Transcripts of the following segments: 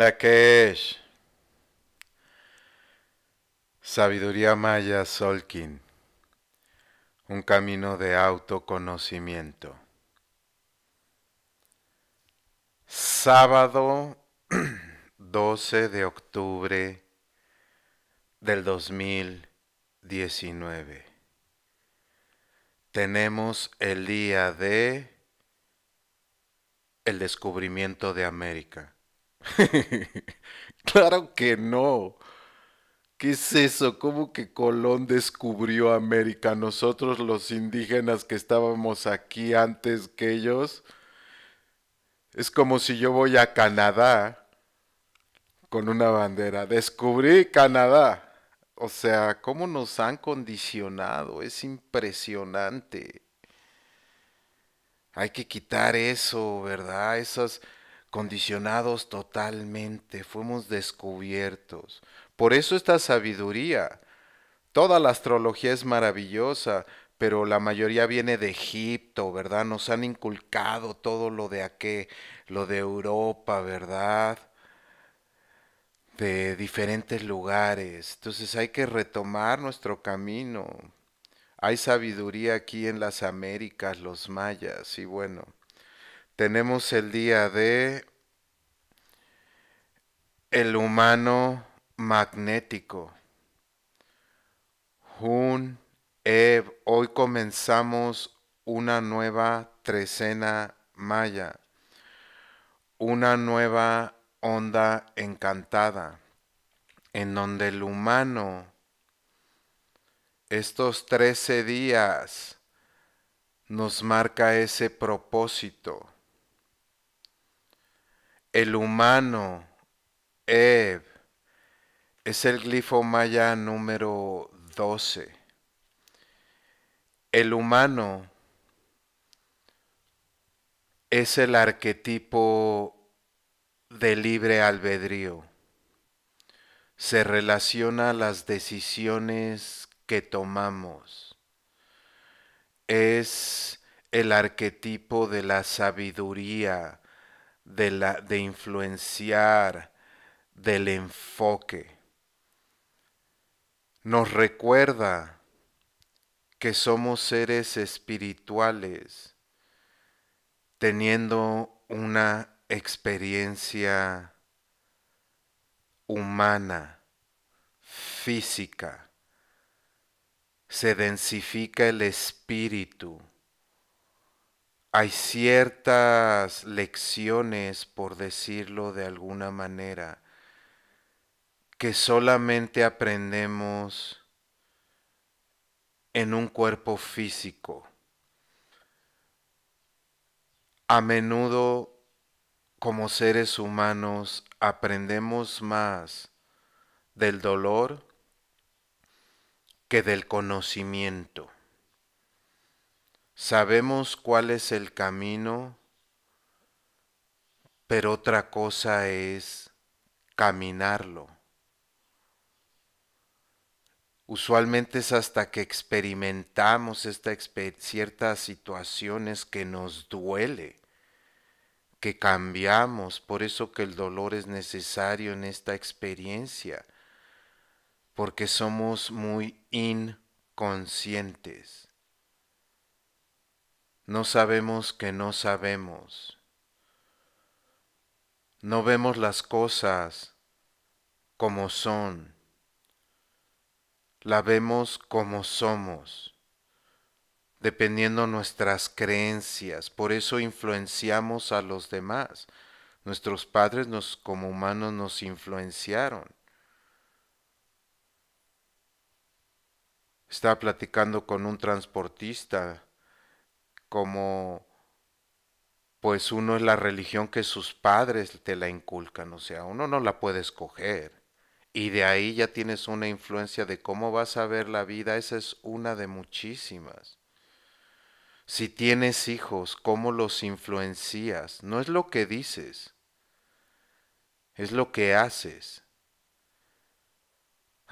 la que es Sabiduría Maya Solkin. Un camino de autoconocimiento. Sábado 12 de octubre del 2019. Tenemos el día de el descubrimiento de América. claro que no. ¿Qué es eso? ¿Cómo que Colón descubrió América? Nosotros los indígenas que estábamos aquí antes que ellos. Es como si yo voy a Canadá con una bandera. Descubrí Canadá. O sea, ¿cómo nos han condicionado? Es impresionante. Hay que quitar eso, ¿verdad? Esas condicionados totalmente, fuimos descubiertos. Por eso esta sabiduría, toda la astrología es maravillosa, pero la mayoría viene de Egipto, ¿verdad? Nos han inculcado todo lo de aquí, lo de Europa, ¿verdad? De diferentes lugares. Entonces hay que retomar nuestro camino. Hay sabiduría aquí en las Américas, los mayas, y bueno. Tenemos el día de el humano magnético. Jun, hoy comenzamos una nueva trecena maya, una nueva onda encantada, en donde el humano estos trece días nos marca ese propósito el humano, es el glifo maya número 12. El humano es el arquetipo de libre albedrío. Se relaciona a las decisiones que tomamos. Es el arquetipo de la sabiduría de, influenciar, del enfoque. Nos recuerda que somos seres espirituales teniendo una experiencia humana, física. Se densifica el espíritu hay ciertas lecciones, por decirlo de alguna manera, que solamente aprendemos en un cuerpo físico. A menudo, como seres humanos, aprendemos más del dolor que del conocimiento. Sabemos cuál es el camino, pero otra cosa es caminarlo. Usualmente es hasta que experimentamos ciertas situaciones que nos duele, que cambiamos, por eso que el dolor es necesario en esta experiencia, porque somos muy inconscientes. No sabemos que no sabemos. No vemos las cosas como son. La vemos como somos, dependiendo nuestras creencias. Por eso influenciamos a los demás. Nuestros padres nos, como humanos nos influenciaron. Estaba platicando con un transportista como pues uno es la religión que sus padres te la inculcan, o sea, uno no la puede escoger. Y de ahí ya tienes una influencia de cómo vas a ver la vida, esa es una de muchísimas. Si tienes hijos, ¿cómo los influencias? No es lo que dices, es lo que haces.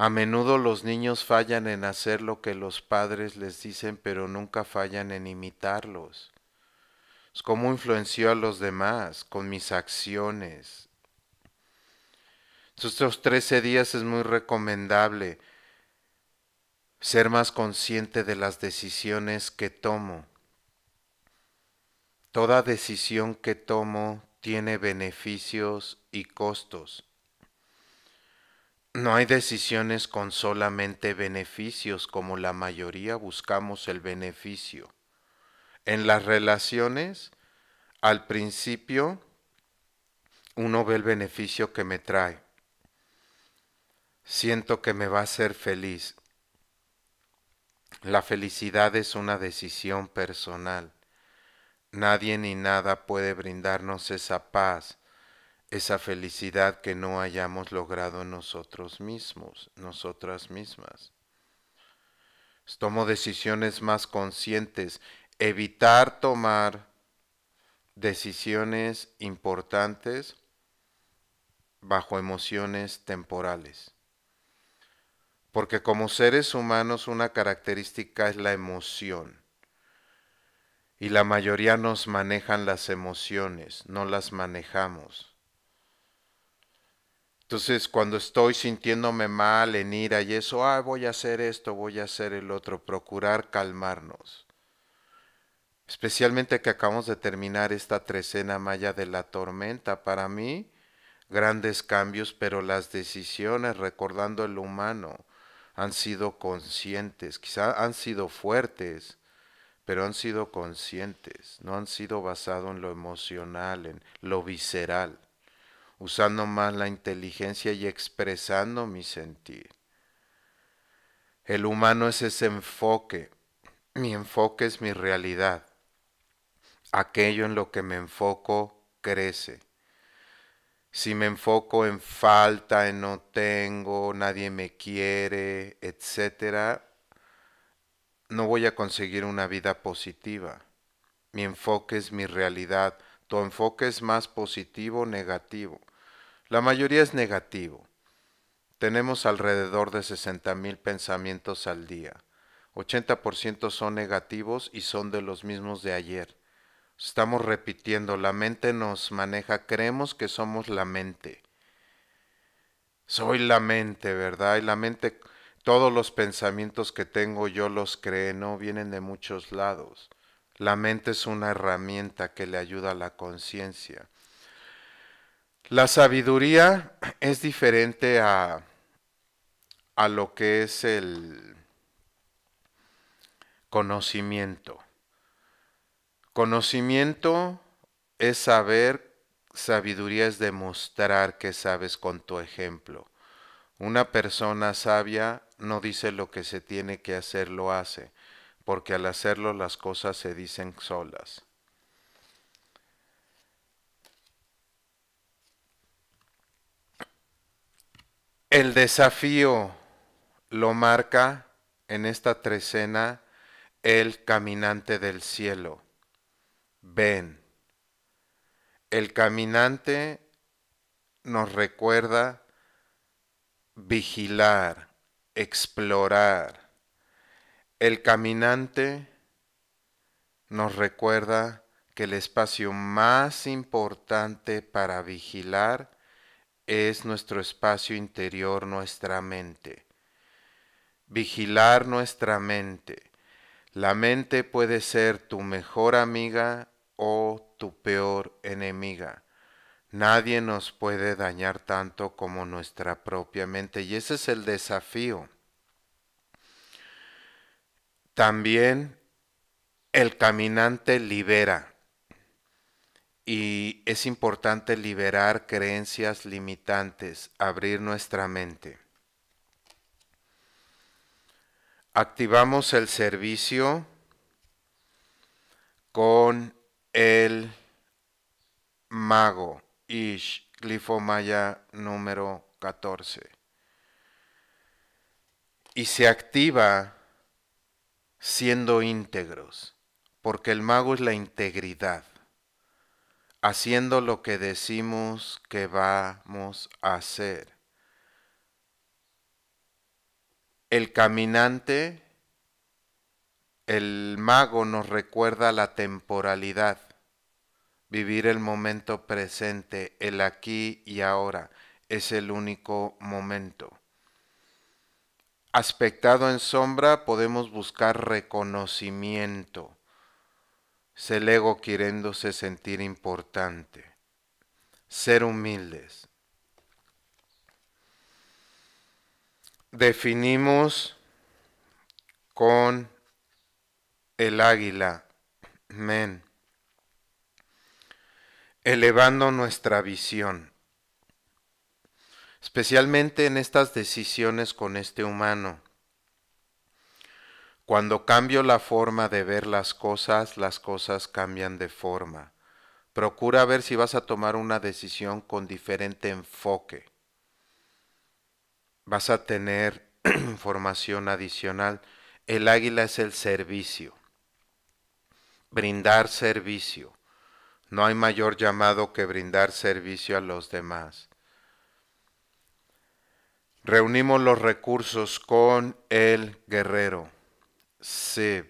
A menudo los niños fallan en hacer lo que los padres les dicen, pero nunca fallan en imitarlos. Pues, ¿Cómo influenció a los demás con mis acciones? Sus pues, estos 13 días es muy recomendable ser más consciente de las decisiones que tomo. Toda decisión que tomo tiene beneficios y costos. No hay decisiones con solamente beneficios como la mayoría buscamos el beneficio. En las relaciones, al principio, uno ve el beneficio que me trae. Siento que me va a hacer feliz. La felicidad es una decisión personal. Nadie ni nada puede brindarnos esa paz esa felicidad que no hayamos logrado nosotros mismos, nosotras mismas. Tomo decisiones más conscientes, evitar tomar decisiones importantes bajo emociones temporales. Porque como seres humanos una característica es la emoción. Y la mayoría nos manejan las emociones, no las manejamos. Entonces, cuando estoy sintiéndome mal, en ira y eso, ah, voy a hacer esto, voy a hacer el otro, procurar calmarnos. Especialmente que acabamos de terminar esta trecena maya de la tormenta. Para mí, grandes cambios, pero las decisiones, recordando el humano, han sido conscientes, quizá han sido fuertes, pero han sido conscientes, no han sido basados en lo emocional, en lo visceral usando más la inteligencia y expresando mi sentir. El humano es ese enfoque. Mi enfoque es mi realidad. Aquello en lo que me enfoco crece. Si me enfoco en falta, en no tengo, nadie me quiere, etc., no voy a conseguir una vida positiva. Mi enfoque es mi realidad. Tu enfoque es más positivo o negativo. La mayoría es negativo. Tenemos alrededor de mil pensamientos al día. 80% son negativos y son de los mismos de ayer. Estamos repitiendo, la mente nos maneja, creemos que somos la mente. Soy la mente, ¿verdad? Y la mente, todos los pensamientos que tengo yo los creo. no vienen de muchos lados. La mente es una herramienta que le ayuda a la conciencia. La sabiduría es diferente a, a lo que es el conocimiento. Conocimiento es saber, sabiduría es demostrar que sabes con tu ejemplo. Una persona sabia no dice lo que se tiene que hacer, lo hace, porque al hacerlo las cosas se dicen solas. El desafío lo marca en esta trecena el caminante del cielo. Ven. El caminante nos recuerda vigilar, explorar. El caminante nos recuerda que el espacio más importante para vigilar es nuestro espacio interior, nuestra mente. Vigilar nuestra mente. La mente puede ser tu mejor amiga o tu peor enemiga. Nadie nos puede dañar tanto como nuestra propia mente y ese es el desafío. También el caminante libera. Y es importante liberar creencias limitantes, abrir nuestra mente. Activamos el servicio con el mago Ish, glifo maya número 14. Y se activa siendo íntegros, porque el mago es la integridad haciendo lo que decimos que vamos a hacer. El caminante, el mago nos recuerda la temporalidad, vivir el momento presente, el aquí y ahora, es el único momento. Aspectado en sombra podemos buscar reconocimiento se el ego queriéndose sentir importante, ser humildes. Definimos con el águila, men, elevando nuestra visión, especialmente en estas decisiones con este humano cuando cambio la forma de ver las cosas, las cosas cambian de forma. Procura ver si vas a tomar una decisión con diferente enfoque. Vas a tener información adicional. El águila es el servicio. Brindar servicio. No hay mayor llamado que brindar servicio a los demás. Reunimos los recursos con el guerrero. Sib,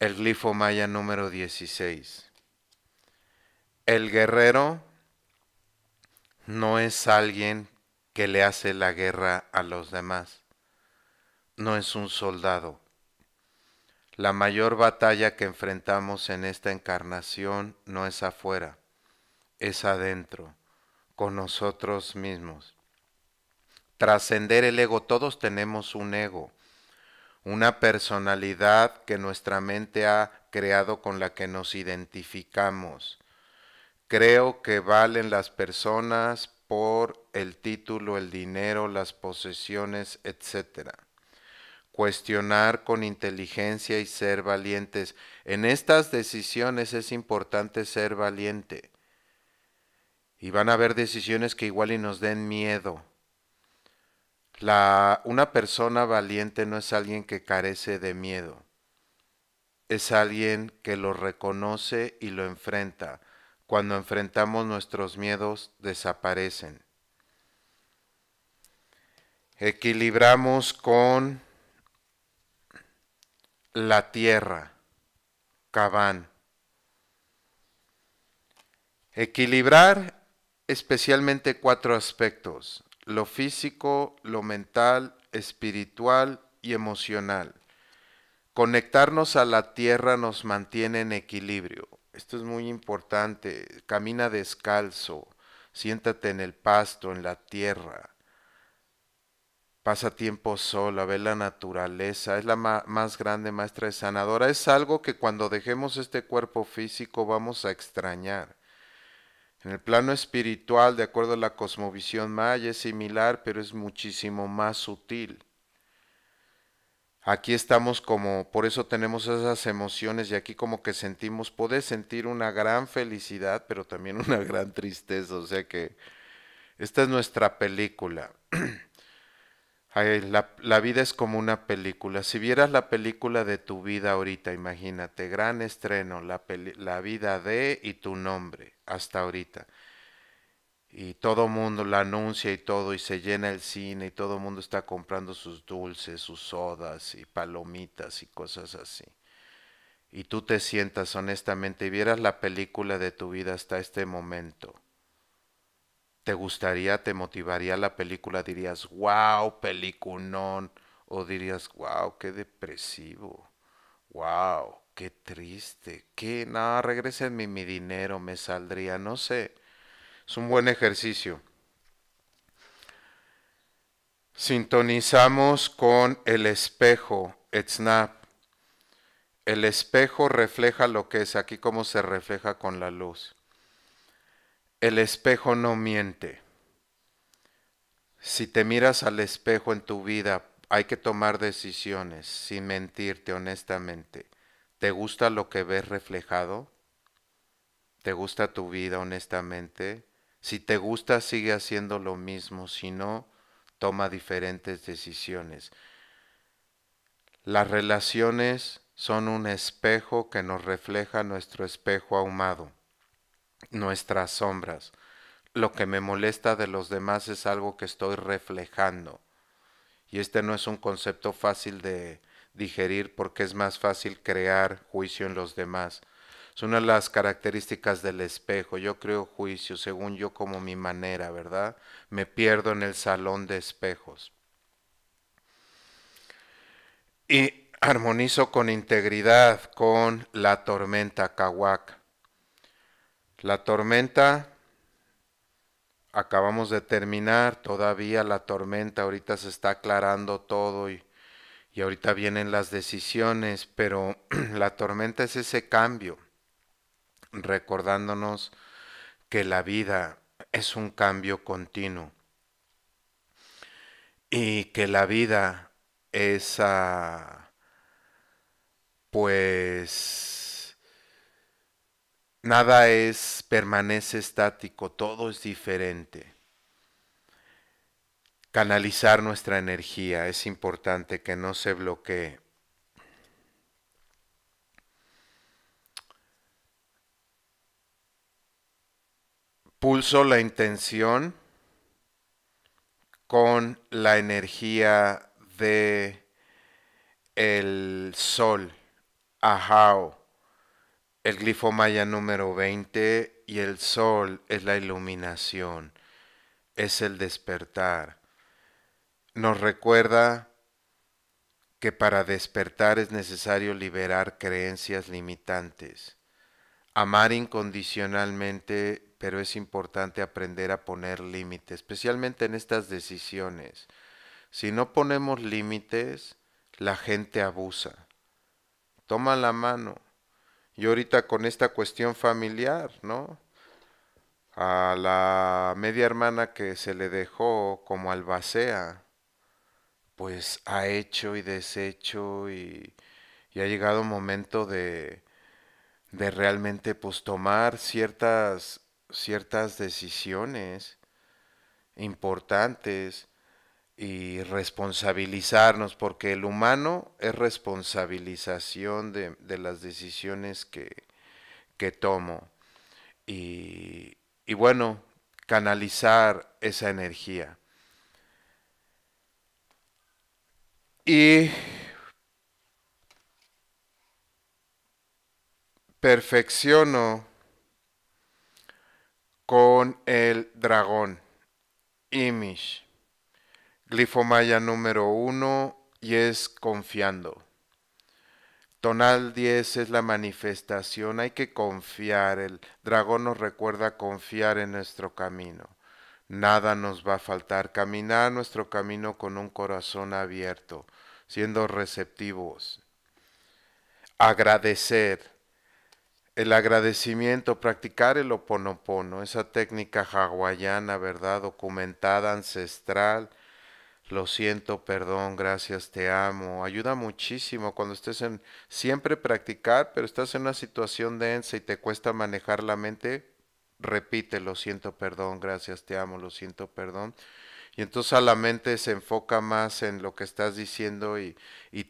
el glifo maya número 16. El guerrero no es alguien que le hace la guerra a los demás, no es un soldado. La mayor batalla que enfrentamos en esta encarnación no es afuera, es adentro, con nosotros mismos. Trascender el ego, todos tenemos un ego una personalidad que nuestra mente ha creado con la que nos identificamos. Creo que valen las personas por el título, el dinero, las posesiones, etc. Cuestionar con inteligencia y ser valientes. En estas decisiones es importante ser valiente. Y van a haber decisiones que igual y nos den miedo una persona valiente no es alguien que carece de miedo, es alguien que lo reconoce y lo enfrenta. Cuando enfrentamos nuestros miedos, desaparecen. Equilibramos con la tierra, Cabán. Equilibrar especialmente cuatro aspectos lo físico, lo mental, espiritual y emocional. Conectarnos a la tierra nos mantiene en equilibrio. Esto es muy importante. Camina descalzo, siéntate en el pasto, en la tierra. Pasa tiempo sola, ve la naturaleza. Es la más grande maestra sanadora. Es algo que cuando dejemos este cuerpo físico vamos a extrañar. En el plano espiritual, de acuerdo a la cosmovisión maya, es similar, pero es muchísimo más sutil. Aquí estamos como, por eso tenemos esas emociones y aquí como que sentimos, podés sentir una gran felicidad, pero también una gran tristeza. O sea que esta es nuestra película. la, vida es como una película. Si vieras la película de tu vida ahorita, imagínate, gran estreno, la, la vida de y tu nombre, hasta ahorita. Y todo mundo la anuncia y todo, y se llena el cine, y todo el mundo está comprando sus dulces, sus sodas y palomitas y cosas así. Y tú te sientas honestamente y vieras la película de tu vida hasta este momento te gustaría, te motivaría la película, dirías, wow, peliculón, o dirías, wow, qué depresivo, wow, qué triste, qué, nada, regresenme mi dinero, me saldría, no sé. Es un buen ejercicio. Sintonizamos con el espejo, snap. El espejo refleja lo que es aquí, como se refleja con la luz. El espejo no miente. Si te miras al espejo en tu vida, hay que tomar decisiones sin mentirte honestamente. ¿Te gusta lo que ves reflejado? ¿Te gusta tu vida honestamente? Si te gusta, sigue haciendo lo mismo. Si no, toma diferentes decisiones. Las relaciones son un espejo que nos refleja nuestro espejo ahumado nuestras sombras. Lo que me molesta de los demás es algo que estoy reflejando. Y este no es un concepto fácil de digerir porque es más fácil crear juicio en los demás. Es una de las características del espejo. Yo creo juicio según yo como mi manera, ¿verdad? Me pierdo en el salón de espejos. Y armonizo con integridad con la tormenta kawak. La tormenta, acabamos de terminar, todavía la tormenta, ahorita se está aclarando todo y, ahorita vienen las decisiones, pero la tormenta es ese cambio, recordándonos que la vida es un cambio continuo y que la vida es, a, ah, pues, Nada es, permanece estático, todo es diferente. Canalizar nuestra energía es importante que no se bloquee. Pulso la intención con la energía de el sol, ajao el glifo maya número 20 y el sol es la iluminación, es el despertar. Nos recuerda que para despertar es necesario liberar creencias limitantes, amar incondicionalmente, pero es importante aprender a poner límites, especialmente en estas decisiones. Si no ponemos límites, la gente abusa. Toma la mano y ahorita con esta cuestión familiar, ¿no? A la media hermana que se le dejó como albacea, pues ha hecho y deshecho y, ha llegado un momento de, de realmente pues tomar ciertas, ciertas decisiones importantes y responsabilizarnos, porque el humano es responsabilización de, las decisiones que, que tomo. Y, y bueno, canalizar esa energía. Y perfecciono con el dragón, Imish. Glifomaya número uno y es confiando. Tonal 10 es la manifestación, hay que confiar. El dragón nos recuerda confiar en nuestro camino. Nada nos va a faltar. Caminar nuestro camino con un corazón abierto, siendo receptivos. Agradecer. El agradecimiento, practicar el oponopono, esa técnica hawaiana, ¿verdad? Documentada, ancestral, lo siento, perdón, gracias, te amo. Ayuda muchísimo cuando estés en siempre practicar, pero estás en una situación densa y te cuesta manejar la mente, repite, lo siento, perdón, gracias, te amo, lo siento, perdón. Y entonces a la mente se enfoca más en lo que estás diciendo y,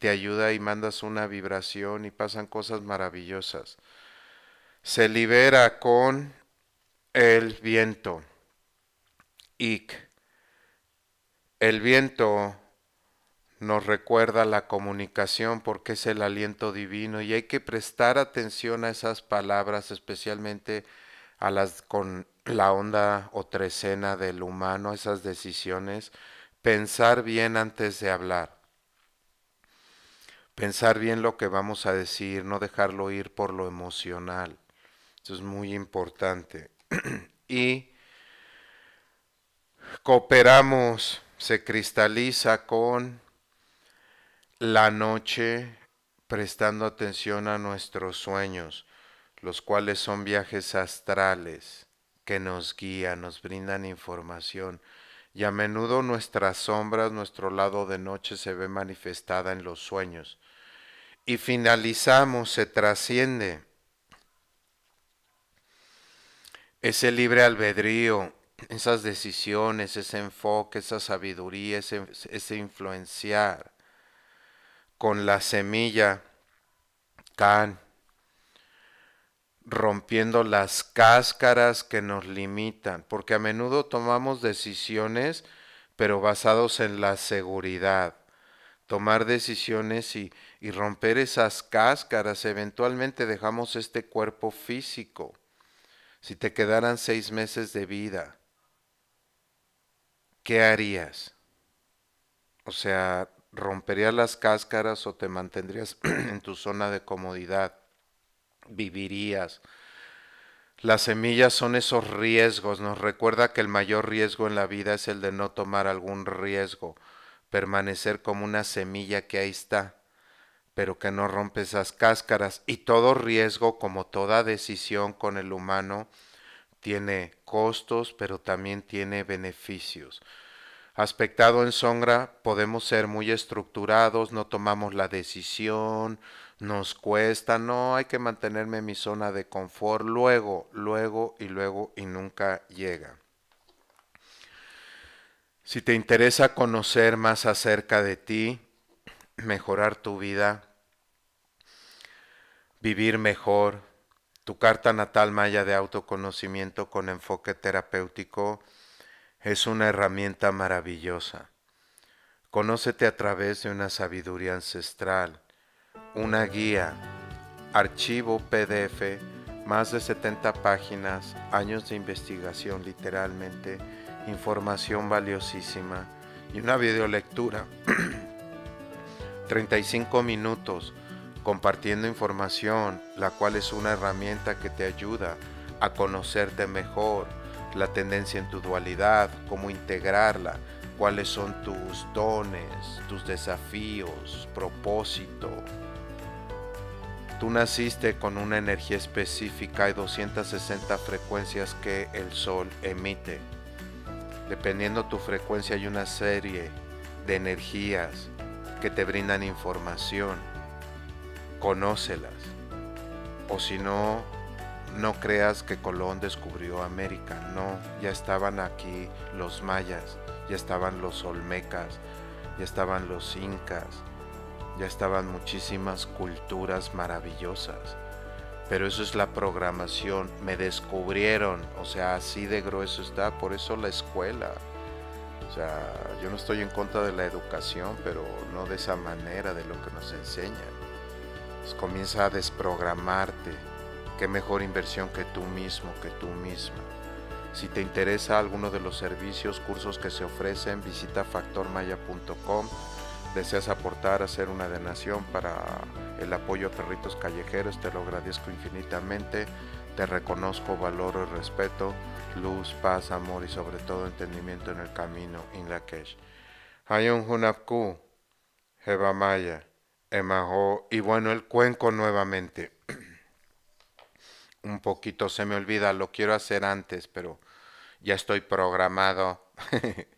te ayuda y mandas una vibración y pasan cosas maravillosas. Se libera con el viento. Ick. El viento nos recuerda la comunicación porque es el aliento divino y hay que prestar atención a esas palabras, especialmente a las con la onda o trecena del humano, esas decisiones, pensar bien antes de hablar. Pensar bien lo que vamos a decir, no dejarlo ir por lo emocional. Eso es muy importante. y cooperamos se cristaliza con la noche prestando atención a nuestros sueños, los cuales son viajes astrales que nos guían, nos brindan información y a menudo nuestras sombras, nuestro lado de noche se ve manifestada en los sueños. Y finalizamos, se trasciende ese libre albedrío esas decisiones, ese enfoque, esa sabiduría, ese, influenciar con la semilla can, rompiendo las cáscaras que nos limitan, porque a menudo tomamos decisiones pero basados en la seguridad. Tomar decisiones y romper esas cáscaras, eventualmente dejamos este cuerpo físico. Si te quedaran seis meses de vida, ¿qué harías? O sea, ¿romperías las cáscaras o te mantendrías en tu zona de comodidad? ¿Vivirías? Las semillas son esos riesgos. Nos recuerda que el mayor riesgo en la vida es el de no tomar algún riesgo, permanecer como una semilla que ahí está, pero que no rompe esas cáscaras. Y todo riesgo, como toda decisión con el humano, tiene costos, pero también tiene beneficios. Aspectado en sombra, podemos ser muy estructurados, no tomamos la decisión, nos cuesta, no, hay que mantenerme en mi zona de confort, luego, luego y luego y nunca llega. Si te interesa conocer más acerca de ti, mejorar tu vida, vivir mejor, tu carta natal Maya de autoconocimiento con enfoque terapéutico es una herramienta maravillosa. Conócete a través de una sabiduría ancestral, una guía, archivo PDF, más de 70 páginas, años de investigación literalmente, información valiosísima y una videolectura. 35 minutos compartiendo información, la cual es una herramienta que te ayuda a conocerte mejor, la tendencia en tu dualidad, cómo integrarla, cuáles son tus dones, tus desafíos, propósito. Tú naciste con una energía específica y 260 frecuencias que el Sol emite. Dependiendo tu frecuencia hay una serie de energías que te brindan información conócelas. O si no, no creas que Colón descubrió América, no, ya estaban aquí los mayas, ya estaban los olmecas, ya estaban los incas, ya estaban muchísimas culturas maravillosas. Pero eso es la programación, me descubrieron, o sea, así de grueso está, por eso la escuela. O sea, yo no estoy en contra de la educación, pero no de esa manera de lo que nos enseñan. Pues, comienza a desprogramarte. Qué mejor inversión que tú mismo, que tú mismo Si te interesa alguno de los servicios, cursos que se ofrecen, visita factormaya.com. Deseas aportar hacer una donación para el apoyo a perritos callejeros, te lo agradezco infinitamente. Te reconozco, valoro y respeto, luz, paz, amor y sobre todo entendimiento en el camino, in la un Hayun Hunapku, Heba Maya. Eh, y bueno, el cuenco nuevamente. Un poquito se me olvida, lo quiero hacer antes, pero ya estoy programado.